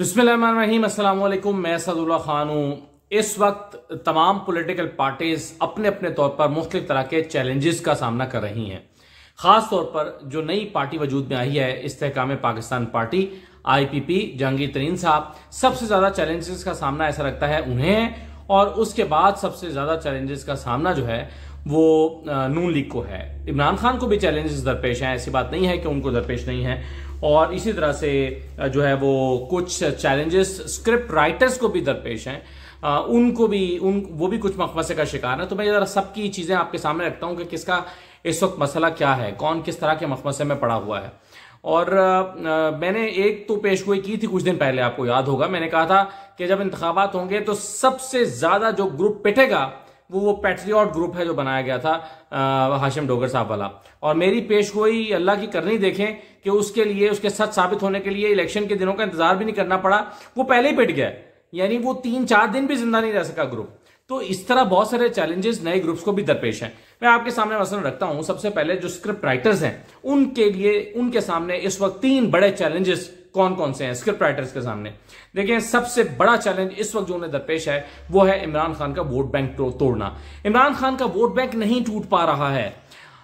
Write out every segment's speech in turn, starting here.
बिस्मिल मैं सदुल्ला खान हूँ इस वक्त तमाम पॉलिटिकल पार्टीज अपने अपने तौर पर मुख्तलिफ तरह के चैलेंजेस का सामना कर रही हैं खास तौर पर जो नई पार्टी वजूद में आई है इस्तेकाम पाकिस्तान पार्टी आईपीपी जहांगीर तरीन साहब सबसे ज़्यादा चैलेंजेस का सामना ऐसा लगता है उन्हें और उसके बाद सबसे ज़्यादा चैलेंजेस का सामना जो है वो नून लीग को है इमरान खान को भी चैलेंजेस दरपेश हैं ऐसी बात नहीं है कि उनको दरपेश नहीं है और इसी तरह से जो है वो कुछ चैलेंजेस स्क्रिप्ट राइटर्स को भी दरपेश हैं उनको भी उन वो भी कुछ मकबसे का शिकार है तो मैं ज़रा सबकी चीज़ें आपके सामने रखता हूँ कि किसका इस वक्त मसला क्या है कौन किस तरह के मकबसे में पड़ा हुआ है और आ, मैंने एक तो पेश गोई की थी कुछ दिन पहले आपको याद होगा मैंने कहा था कि जब इंतबात होंगे तो सबसे ज़्यादा जो ग्रुप पिटेगा वो वो पेट्रियाट ग्रुप है जो बनाया गया था हाशिम डोगर साहब वाला और मेरी पेश गोई अल्लाह की करनी देखें कि उसके लिए उसके सच साबित होने के लिए इलेक्शन के दिनों का इंतजार भी नहीं करना पड़ा वो पहले ही पिट गया यानी वो तीन चार दिन भी जिंदा नहीं रह सका ग्रुप तो इस तरह बहुत सारे चैलेंजेस नए ग्रुप्स को भी दरपेश हैं मैं आपके सामने मसल रखता हूं सबसे पहले जो स्क्रिप्ट राइटर्स हैं उनके लिए उनके सामने इस वक्त तीन बड़े चैलेंजेस कौन कौन से हैं स्क्रिप्ट राइटर्स के सामने देखिए सबसे बड़ा चैलेंज इस वक्त जो उन्हें दरपेश है वो है इमरान खान का वोट तो बैंक तोड़ना इमरान खान का वोट बैंक नहीं टूट पा रहा है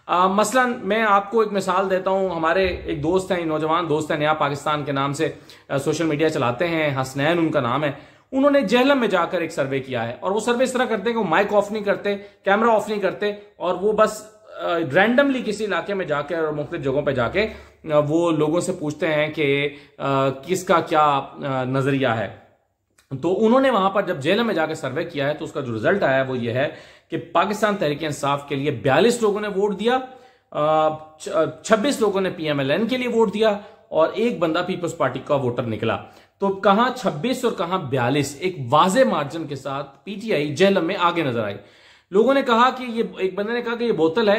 आ, मसलन मैं आपको एक मिसाल देता हूं हमारे एक दोस्त हैं नौजवान दोस्त हैं नया पाकिस्तान के नाम से आ, सोशल मीडिया चलाते हैं हसनैन उनका नाम है उन्होंने जहलम में जाकर एक सर्वे किया है और वो सर्वे इस तरह करते हैं कि वो माइक ऑफ नहीं करते कैमरा ऑफ नहीं करते और वो बस रैंडमली किसी इलाके में जाकर और मुख्त जगहों पर जाके वो लोगों से पूछते हैं कि किसका क्या नज़रिया है तो उन्होंने वहां पर जब जेल में जाकर सर्वे किया है तो उसका जो रिजल्ट आया है वो ये है कि पाकिस्तान तहरीक इंसाफ के लिए बयालीस लोगों ने वोट दिया छब्बीस लोगों ने पीएमएलएन के लिए वोट दिया और एक बंदा पीपल्स पार्टी का वोटर निकला तो कहां 26 और कहां 42 एक वाजे मार्जिन के साथ पीटीआई जेलम में आगे नजर आई लोगों ने कहा कि ये एक बंदे ने कहा कि ये बोतल है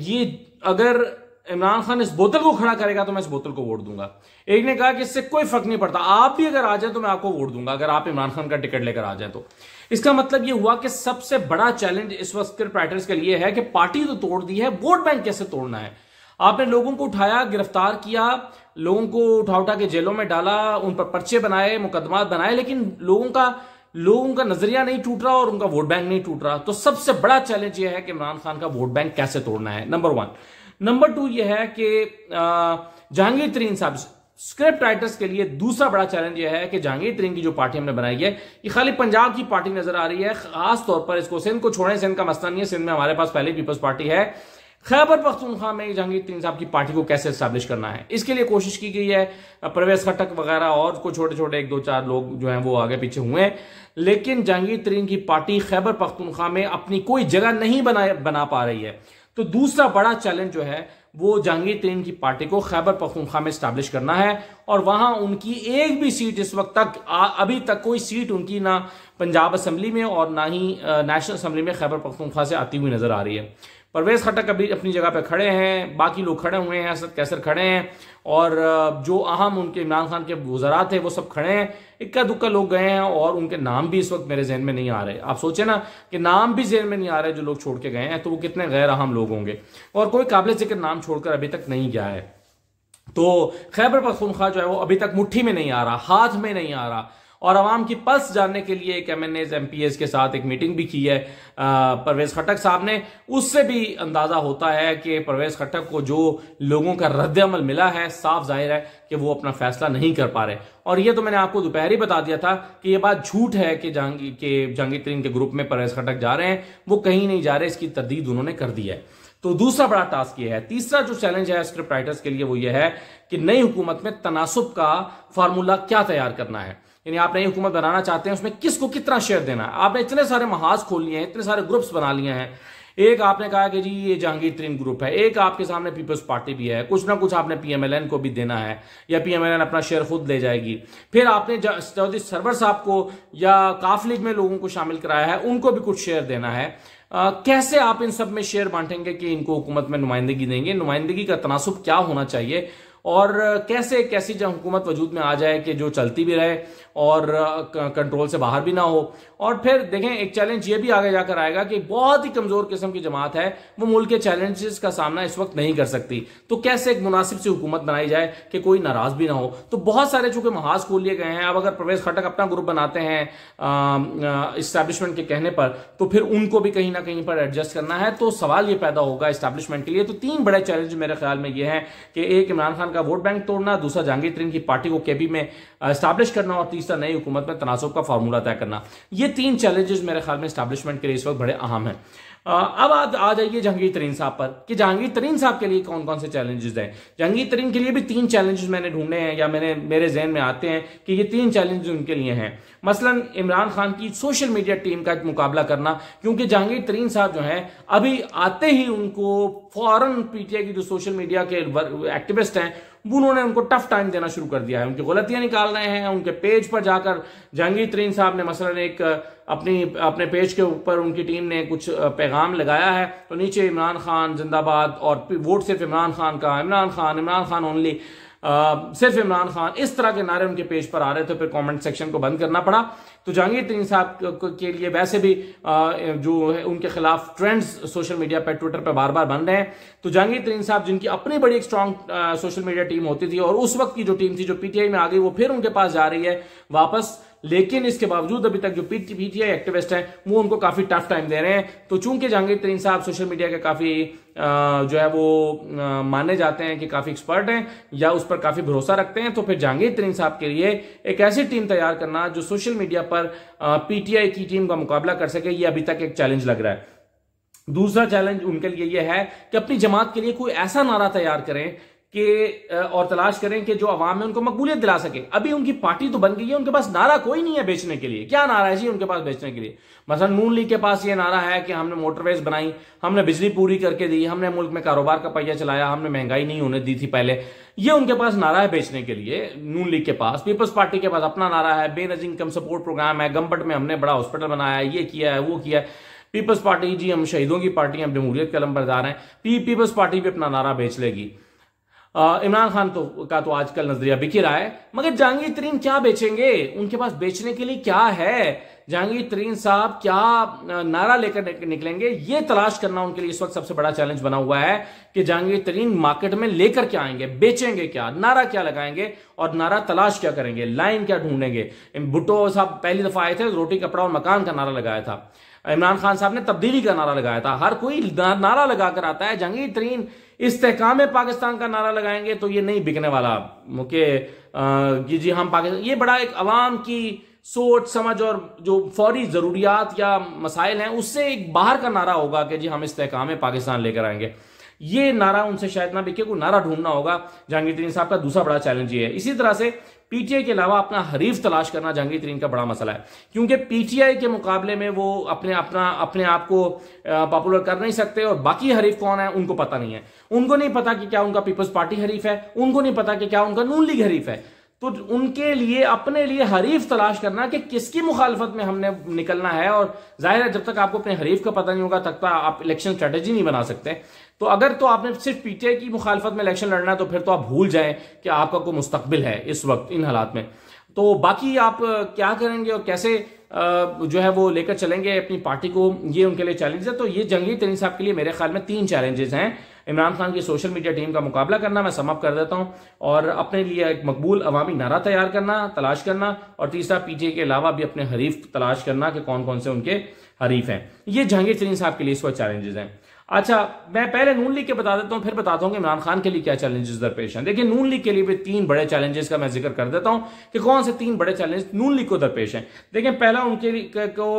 ये अगर इमरान खान इस बोतल को खड़ा करेगा तो मैं इस बोतल को वोट दूंगा एक ने कहा कि इससे कोई फर्क नहीं पड़ता आप भी अगर आ जाए तो मैं आपको वोट दूंगा अगर आप इमरान खान का टिकट लेकर आ जाए तो इसका मतलब ये हुआ कि सबसे बड़ा चैलेंज इस वक्त क्रिकेटर्स के लिए है कि पार्टी तो तोड़ दी है वोट बैंक कैसे तोड़ना है आपने लोगों को उठाया गिरफ्तार किया लोगों को उठा उठा के जेलों में डाला उन पर पर्चे बनाए मुकदमा बनाए लेकिन लोगों का लोगों का नजरिया नहीं टूट रहा और उनका वोट बैंक नहीं टूट रहा तो सबसे बड़ा चैलेंज यह है कि इमरान खान का वोट बैंक कैसे तोड़ना है नंबर वन नंबर टू यह है कि जहांगीर तरीन साहब स्क्रिप्ट राइटर्स के लिए दूसरा बड़ा चैलेंज यह है कि जहांगीर तरीन की जो पार्टी हमने बनाई है ये खाली पंजाब की पार्टी नजर आ रही है खास तौर पर इसको सिंध को छोड़े सिंध का मसला नहीं है सिंध में हमारे पास पहले पीपल्स पार्टी है खैबर पख्तूनख्वा में जहांगीर तरीन साहब की पार्टी को कैसे स्टैब्लिश करना है इसके लिए कोशिश की गई है प्रवेश खटक वगैरह और को छोटे छोटे एक दो चार लोग जो हैं वो आगे पीछे हुए हैं लेकिन जहांगीर तरीन की पार्टी खैबर पख्तूनख्वा में अपनी कोई जगह नहीं बना बना पा रही है तो दूसरा बड़ा चैलेंज जो है वो जहांगीर तरीन की पार्टी को खैबर पख्तूनख्वा में स्टैब्लिश करना है और वहां उनकी एक भी सीट इस वक्त तक अभी तक कोई सीट उनकी ना पंजाब असम्बली में और ना ही नेशनल असम्बली में खैबर पख्तूनख्वा से आती हुई नजर आ रही है परवेज खटक अभी अपनी जगह पर खड़े हैं बाकी लोग खड़े हुए हैं असद कैसर खड़े हैं और जो अहम उनके इमरान खान के वजरात हैं वो सब खड़े हैं इक्का दुक्का लोग गए हैं और उनके नाम भी इस वक्त मेरे जहन में नहीं आ रहे आप सोचें ना कि नाम भी जहन में नहीं आ रहे जो लोग छोड़ के गए हैं तो वो कितने गैर अहम लोग होंगे और कोई काबिल जिक्र नाम छोड़कर अभी तक नहीं गया है तो खैबर पखनखा जो है वो अभी तक मुट्ठी में नहीं आ रहा हाथ में नहीं आ रहा और आवाम की पल्स जानने के लिए एक M N As M P S के साथ एक मीटिंग भी की है परवेज खटक साहब ने उससे भी अंदाजा होता है कि परवेज खटक को जो लोगों का रद्द अमल मिला है साफ जाहिर है कि वो अपना फैसला नहीं कर पा रहे और ये तो मैंने आपको दोपहर ही बता दिया था कि ये बात झूठ है कि जहांगी के जहांगीर तरीन के ग्रुप में परवेज खटक जा रहे हैं वो कहीं नहीं जा रहे इसकी तरदीद उन्होंने कर दी है तो दूसरा बड़ा टास्क ये है तीसरा जो चैलेंज है स्क्रिप्ट राइटर्स के लिए वो ये है कि नई हुकूमत में तनासब का फार्मूला क्या तैयार करना है यानी आप नई हुकूमत बनाना चाहते हैं उसमें किसको कितना शेयर देना है आपने इतने सारे महाज खोल लिए हैं इतने सारे ग्रुप्स बना लिए हैं एक आपने कहा कि जी ये जहांगीर तरीन ग्रुप है एक आपके सामने पीपल्स पार्टी भी है कुछ ना कुछ आपने पीएमएलएन को भी देना है या पीएमएलएन अपना शेयर खुद ले जाएगी फिर आपने चौधरी सरवर साहब को या काफ लीग में लोगों को शामिल कराया है उनको भी कुछ शेयर देना है आ, कैसे आप इन सब में शेयर बांटेंगे कि इनको हुकूमत में नुमाइंदगी देंगे नुमाइंदगी का तनासब क्या होना चाहिए और कैसे कैसी जो हुकूमत वजूद में आ जाए कि जो चलती भी रहे और कंट्रोल से बाहर भी ना हो और फिर देखें एक चैलेंज ये भी आगे जाकर आएगा कि बहुत ही कमज़ोर किस्म की जमात है वो मुल्क के चैलेंजेस का सामना इस वक्त नहीं कर सकती तो कैसे एक मुनासिब सी हुकूमत बनाई जाए कि कोई नाराज़ भी ना हो तो बहुत सारे चूंकि महाज खोल लिए गए हैं अब अगर प्रवेश खटक अपना ग्रुप बनाते हैं इस्टेब्लिशमेंट के कहने पर तो फिर उनको भी कहीं ना कहीं पर एडजस्ट करना है तो सवाल यह पैदा होगा इस्टेब्लिशमेंट के लिए तो तीन बड़े चैलेंज मेरे ख्याल में यह है कि एक इमरान खान का वोट बैंक तोड़ना दूसरा जहांगीर तरीन की पार्टी को केबी में इस्टेब्लिश करना और तीसरा नई हुकूमत में तनासब का फार्मूला तय करना यह ये तीन चैलेंजेस मेरे ख्याल में स्टैब्लिशमेंट के लिए इस वक्त बड़े अहम हैं अब आप आ जाइए जहांगीर तरीन साहब पर कि जहांगीर तरीन साहब के लिए कौन कौन से चैलेंजेस हैं जहांगीर तरीन के लिए भी तीन चैलेंजेस मैंने ढूंढे हैं या मैंने मेरे जहन में आते हैं कि ये तीन चैलेंजेस उनके लिए हैं मसलन इमरान खान की सोशल मीडिया टीम का मुकाबला करना क्योंकि जहांगीर तरीन साहब जो हैं अभी आते ही उनको फॉरन पीटीआई की जो सोशल मीडिया के एक्टिविस्ट हैं उन्होंने उनको टफ टाइम देना शुरू कर दिया है उनकी गलतियां निकाल रहे हैं उनके पेज पर जाकर जहांगीर तरीन साहब ने मसलन एक अपनी अपने पेज के ऊपर उनकी टीम ने कुछ पैगाम लगाया है तो नीचे इमरान खान जिंदाबाद और वोट सिर्फ इमरान खान का इमरान खान इमरान खान ओनली सिर्फ इमरान खान इस तरह के नारे उनके पेज पर आ रहे थे फिर कमेंट सेक्शन को बंद करना पड़ा तो जहांगीर तरीन साहब के लिए वैसे भी आ, जो उनके खिलाफ ट्रेंड्स सोशल मीडिया पर ट्विटर पर बार बार बन रहे हैं तो जहांगीर तरीन साहब जिनकी अपनी बड़ी एक स्ट्रांग सोशल मीडिया टीम होती थी और उस वक्त की जो टीम थी जो पीटीआई में आ गई वो फिर उनके पास जा रही है वापस लेकिन इसके बावजूद अभी तक जो पीटीआई एक्टिविस्ट हैं वो उनको काफी टफ टाइम दे रहे हैं तो चूंकि जहांगीर तरीन साहब सोशल मीडिया के काफी जो है वो माने जाते हैं कि काफी एक्सपर्ट हैं या उस पर काफी भरोसा रखते हैं तो फिर जहांगीर तरीन साहब के लिए एक ऐसी टीम तैयार करना जो सोशल मीडिया पर पीटीआई की टीम का मुकाबला कर सके ये अभी तक एक चैलेंज लग रहा है दूसरा चैलेंज उनके लिए यह है कि अपनी जमात के लिए कोई ऐसा नारा तैयार करें कि और तलाश करें कि जो अवाम है उनको मकबूलियत दिला सके अभी उनकी पार्टी तो बन गई है उनके पास नारा कोई नहीं है बेचने के लिए क्या नारा है जी उनके पास बेचने के लिए मसलन नून लीग के पास ये नारा है कि हमने मोटरवेज बनाई हमने बिजली पूरी करके दी हमने मुल्क में कारोबार का पहिया चलाया हमने महंगाई नहीं होने दी थी पहले ये उनके पास नारा है बेचने के लिए नून लीग के पास पीपल्स पार्टी के पास अपना नारा है बेनज इनकम सपोर्ट प्रोग्राम है गम्बट में हमने बड़ा हॉस्पिटल बनाया है ये किया है वो किया है पीपल्स पार्टी जी हम शहीदों की पार्टी हम जमहूरियत के पर हैं पीपल्स पार्टी भी अपना नारा बेच लेगी इमरान खान तो का तो आजकल नजरिया बिखिर रहा है मगर जहांगीर तरीन क्या बेचेंगे उनके पास बेचने के लिए क्या है जहांगीर तरीन साहब क्या नारा लेकर निकलेंगे ये तलाश करना उनके लिए इस वक्त सबसे बड़ा चैलेंज बना हुआ है कि जहांगीर तरीन मार्केट में लेकर क्या आएंगे बेचेंगे क्या नारा क्या लगाएंगे और नारा तलाश क्या करेंगे लाइन क्या ढूंढेंगे भुट्टो साहब पहली दफा आए थे रोटी कपड़ा और मकान का नारा लगाया था इमरान खान साहब ने तब्दीली का नारा लगाया था हर कोई नारा लगाकर आता है जंगी तरीन इस्तेकाम पाकिस्तान का नारा लगाएंगे तो ये नहीं बिकने वाला मुके जी हम पाकिस्तान ये बड़ा एक अवाम की सोच समझ और जो फौरी ज़रूरियात या मसाइल हैं उससे एक बाहर का नारा होगा कि जी हम इस्तेकाम पाकिस्तान लेकर आएंगे ये नारा उनसे शायद ना बिके कोई नारा ढूंढना होगा जहांगीर तरीन साहब का दूसरा बड़ा चैलेंज ये है इसी तरह से पीटीआई के अलावा अपना हरीफ तलाश करना जहांगीर तरीन का बड़ा मसला है क्योंकि पीटीआई के मुकाबले में वो अपने अपना अपने आप को पॉपुलर कर नहीं सकते और बाकी हरीफ कौन है उनको पता नहीं है उनको नहीं पता कि क्या उनका पीपल्स पार्टी हरीफ है उनको नहीं पता कि क्या उनका नून लीग हरीफ है तो उनके लिए अपने लिए हरीफ तलाश करना कि किसकी मुखालफत में हमने निकलना है और जाहिर है जब तक आपको अपने हरीफ का पता नहीं होगा तब तक आप इलेक्शन स्ट्रेटेजी नहीं बना सकते तो अगर तो आपने सिर्फ पीटीआई की मुखालफत में इलेक्शन लड़ना है तो फिर तो आप भूल जाएं कि आपका कोई मुस्तबिल है इस वक्त इन हालात में तो बाकी आप क्या करेंगे और कैसे जो है वो लेकर चलेंगे अपनी पार्टी को ये उनके लिए चैलेंज है तो ये जंगली तरीन साहब के लिए मेरे ख्याल में तीन चैलेंजेस हैं इमरान खान की सोशल मीडिया टीम का मुकाबला करना मैं समाप्त कर देता हूँ और अपने लिए एक मकबूल अवामी नारा तैयार करना तलाश करना और तीसरा पीटीए के अलावा भी अपने हरीफ तलाश करना कि कौन कौन से उनके हरीफ हैं ये जहांगीर तरीन साहब के लिए इस वक्त चैलेंजेस हैं अच्छा मैं पहले नून लीग के बता देता हूँ फिर बताता हूँ कि इमरान खान के लिए क्या चैलेंजेस दरपेश हैं देखिए नून लीग के लिए भी तीन बड़े चैलेंजेस का मैं जिक्र कर देता हूँ कि कौन से तीन बड़े चैलेंज नून लीग को दरपेश हैं देखिए पहला उनके लिए को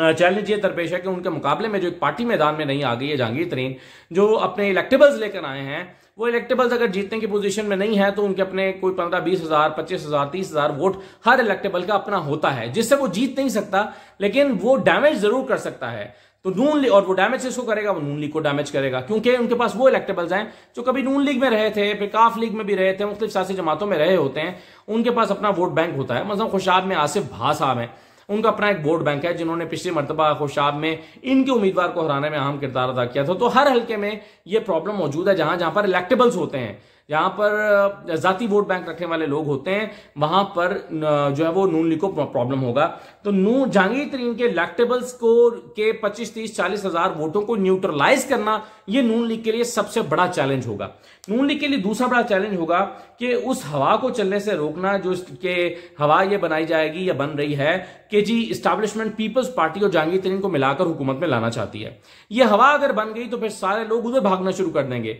चैलेंज ये दरपेश है कि उनके मुकाबले में जो एक पार्टी मैदान में नहीं आ गई है जहांगीर तरीन जो अपने इलेक्टेबल्स लेकर आए हैं वो इलेक्टेबल्स अगर जीतने की पोजीशन में नहीं है तो उनके अपने कोई पंद्रह बीस हजार पच्चीस हजार तीस हजार वोट हर इलेक्टेबल का अपना होता है जिससे वो जीत नहीं सकता लेकिन वो डैमेज जरूर कर सकता है तो नून लीग और वो डैमेज इसको करेगा वो नून लीग को डैमेज करेगा क्योंकि उनके पास वो इलेक्टेबल्स हैं जो कभी नून लीग में रहे थे फिर काफ लीग में भी रहे थे मुख्तलिफ सियासी जमातों में रहे होते हैं उनके पास अपना वोट बैंक होता है मतलब खुशाब में आसिफ साहब में उनका अपना एक वोट बैंक है जिन्होंने पिछली मरतबा खुशाब में इनके उम्मीदवार को हराने में अहम किरदार अदा किया था तो हर हल्के में ये प्रॉब्लम मौजूद है जहां जहां पर इलेक्टेबल्स होते हैं जहां पर जाति वोट बैंक रखने वाले लोग होते हैं वहां पर जो है वो नून लीग को प्रॉब्लम होगा तो नू जहांगीर तरीन के इलेक्टेबल्स को के 25 तीस चालीस हजार वोटों को न्यूट्रलाइज करना ये नून लीग के लिए सबसे बड़ा चैलेंज होगा नून लीग के लिए दूसरा बड़ा चैलेंज होगा कि उस हवा को चलने से रोकना जो के हवा ये बनाई जाएगी या बन रही है कि जी इस्टेब्लिशमेंट पीपल्स पार्टी और जहांगीर तरीन को मिलाकर हुकूमत में लाना चाहती है ये हवा अगर बन गई तो फिर सारे लोग उधर भागना शुरू कर देंगे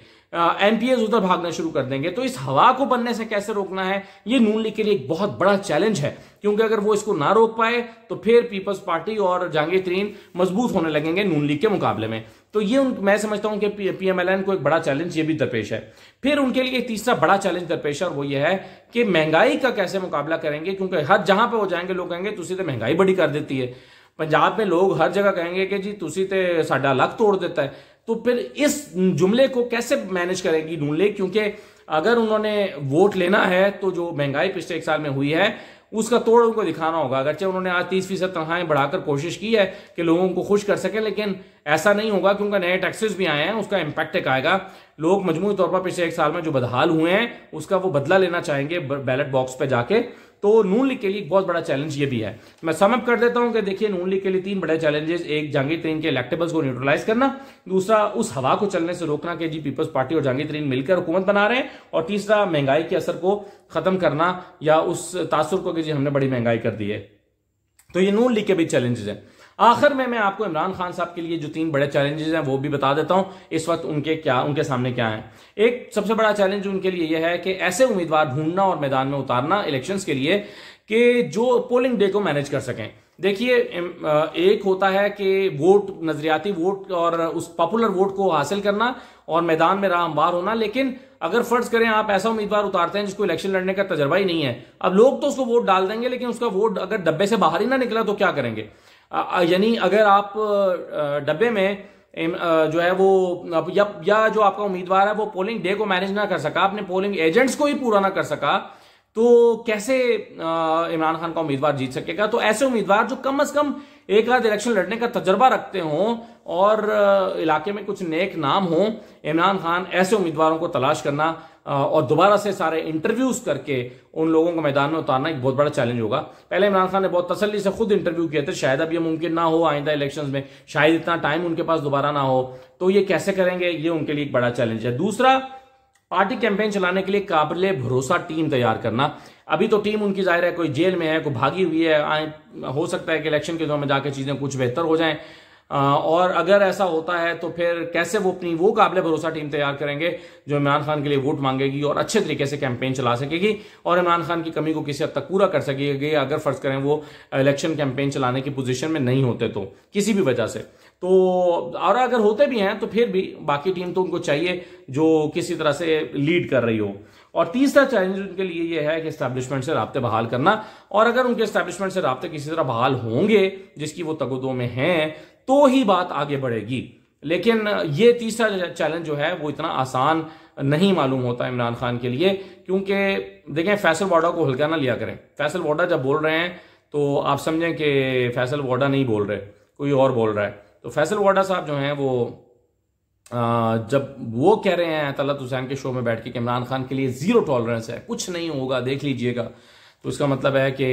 एम पी उधर भागना शुरू कर देंगे तो इस हवा को बनने से कैसे रोकना है ये नून लीग के लिए एक बहुत बड़ा चैलेंज है क्योंकि अगर वो इसको ना रोक पाए तो फिर पीपल्स पार्टी और जहांगीर तरीन मजबूत होने लगेंगे नून लीग के मुकाबले में तो ये उन मैं समझता हूं कि पीएमएलएन को एक बड़ा चैलेंज ये भी दरपेश है फिर उनके लिए तीसरा बड़ा चैलेंज दरपेश है और वो ये है कि महंगाई का कैसे मुकाबला करेंगे क्योंकि हर जहां पर हो जाएंगे लोग कहेंगे तुम तो महंगाई बड़ी कर देती है पंजाब में लोग हर जगह कहेंगे कि जी तुसी तो साडा लक तोड़ देता है तो फिर इस जुमले को कैसे मैनेज करेगी नून क्योंकि अगर उन्होंने वोट लेना है तो जो महंगाई पिछले एक साल में हुई है उसका तोड़ उनको दिखाना होगा अगरचे उन्होंने आज तीस फीसद तनख्वाहें बढ़ाकर कोशिश की है कि लोगों को खुश कर सकें लेकिन ऐसा नहीं होगा कि उनका नए टैक्सेस भी आए हैं उसका इम्पैक्ट एक आएगा लोग मजमू तौर पर पिछले एक साल में जो बदहाल हुए हैं उसका वो बदला लेना चाहेंगे बैलेट बॉक्स पर जाके तो नून लीग के लिए बहुत बड़ा चैलेंज ये भी है मैं समअप कर देता हूं कि देखिए नून लीग के लिए तीन बड़े चैलेंजेस एक जहांगीर तरीन के इलेक्टेबल्स को न्यूट्रलाइज करना दूसरा उस हवा को चलने से रोकना कि जी पीपल्स पार्टी और जहांगीर तरीन मिलकर हुकूमत बना रहे हैं और तीसरा महंगाई के असर को खत्म करना या उस तासुर को कि जी हमने बड़ी महंगाई कर दी है तो ये नून लीग के भी चैलेंजेस हैं आखिर में मैं आपको इमरान खान साहब के लिए जो तीन बड़े चैलेंजेस हैं वो भी बता देता हूं इस वक्त उनके क्या उनके सामने क्या है एक सबसे बड़ा चैलेंज उनके लिए यह है कि ऐसे उम्मीदवार ढूंढना और मैदान में उतारना इलेक्शंस के लिए कि जो पोलिंग डे को मैनेज कर सकें देखिए एक होता है कि वोट नजरियाती वोट और उस पॉपुलर वोट को हासिल करना और मैदान में रामबार होना लेकिन अगर फर्ज करें आप ऐसा उम्मीदवार उतारते हैं जिसको इलेक्शन लड़ने का तजर्बा ही नहीं है अब लोग तो उसको वोट डाल देंगे लेकिन उसका वोट अगर डब्बे से बाहर ही ना निकला तो क्या करेंगे यानी अगर आप डब्बे में जो है वो या, या जो आपका उम्मीदवार है वो पोलिंग डे को मैनेज ना कर सका अपने पोलिंग एजेंट्स को ही पूरा ना कर सका तो कैसे इमरान खान का उम्मीदवार जीत सकेगा तो ऐसे उम्मीदवार जो कम अज कम एक आध इलेक्शन लड़ने का तजर्बा रखते हों और इलाके में कुछ नेक नाम हों इमरान खान ऐसे उम्मीदवारों को तलाश करना और दोबारा से सारे इंटरव्यूज करके उन लोगों को मैदान में उतारना एक बहुत बड़ा चैलेंज होगा पहले इमरान खान ने बहुत तसल्ली से खुद इंटरव्यू किए थे शायद अब ये मुमकिन ना हो आइंदा इलेक्शंस में शायद इतना टाइम उनके पास दोबारा ना हो तो ये कैसे करेंगे ये उनके लिए एक बड़ा चैलेंज है दूसरा पार्टी कैंपेन चलाने के लिए काबिल भरोसा टीम तैयार करना अभी तो टीम उनकी जाहिर है कोई जेल में है कोई भागी हुई है हो सकता है कि इलेक्शन के दौर में जाकर चीज़ें कुछ बेहतर हो जाए और अगर ऐसा होता है तो फिर कैसे वो अपनी वो काबिल भरोसा टीम तैयार करेंगे जो इमरान खान के लिए वोट मांगेगी और अच्छे तरीके से कैंपेन चला सकेगी और इमरान खान की कमी को किसी हद तक पूरा कर सकेगी अगर फर्ज करें वो इलेक्शन कैंपेन चलाने की पोजिशन में नहीं होते तो किसी भी वजह से तो और अगर होते भी हैं तो फिर भी बाकी टीम तो उनको चाहिए जो किसी तरह से लीड कर रही हो और तीसरा चैलेंज उनके लिए यह है कि इस्टेब्लिशमेंट से रबते बहाल करना और अगर उनके इस्टेब्लिशमेंट से रबते किसी तरह बहाल होंगे जिसकी वो तगदों में हैं तो ही बात आगे बढ़ेगी लेकिन ये तीसरा चैलेंज जो है वो इतना आसान नहीं मालूम होता इमरान खान के लिए क्योंकि देखें फैसल वाडा को हल्का ना लिया करें फैसल वाडा जब बोल रहे हैं तो आप समझें कि फैसल वाडा नहीं बोल रहे कोई और बोल रहा है तो फैसल वाडा साहब जो हैं वो जब वो कह रहे हैं तलत हुसैन के शो में बैठ के इमरान खान के लिए ज़ीरो टॉलरेंस है कुछ नहीं होगा देख लीजिएगा तो इसका मतलब है कि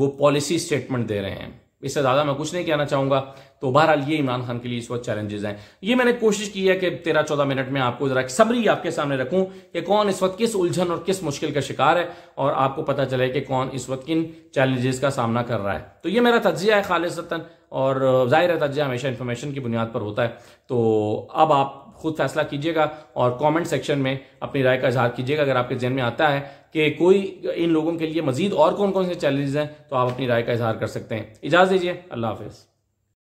वो पॉलिसी स्टेटमेंट दे रहे हैं इससे ज़्यादा मैं कुछ नहीं कहना चाहूंगा तो बहरहाल ये इमरान खान के लिए इस वक्त चैलेंजेस हैं ये मैंने कोशिश की है कि तेरह चौदह मिनट में आपको ज़रा सबरी आपके सामने रखूं कि कौन इस वक्त किस उलझन और किस मुश्किल का शिकार है और आपको पता चले कि कौन इस वक्त किन चैलेंजेस का सामना कर रहा है तो ये मेरा तजिया है खालिद और जाहिर है तजिया हमेशा इन्फॉर्मेशन की बुनियाद पर होता है तो अब आप खुद फैसला कीजिएगा और कमेंट सेक्शन में अपनी राय का इजहार कीजिएगा अगर आपके जहन में आता है कि कोई इन लोगों के लिए मजीद और कौन कौन से चैलेंजेस हैं तो आप अपनी राय का इजहार कर सकते हैं इजाज़ दीजिए अल्लाह हाफिज़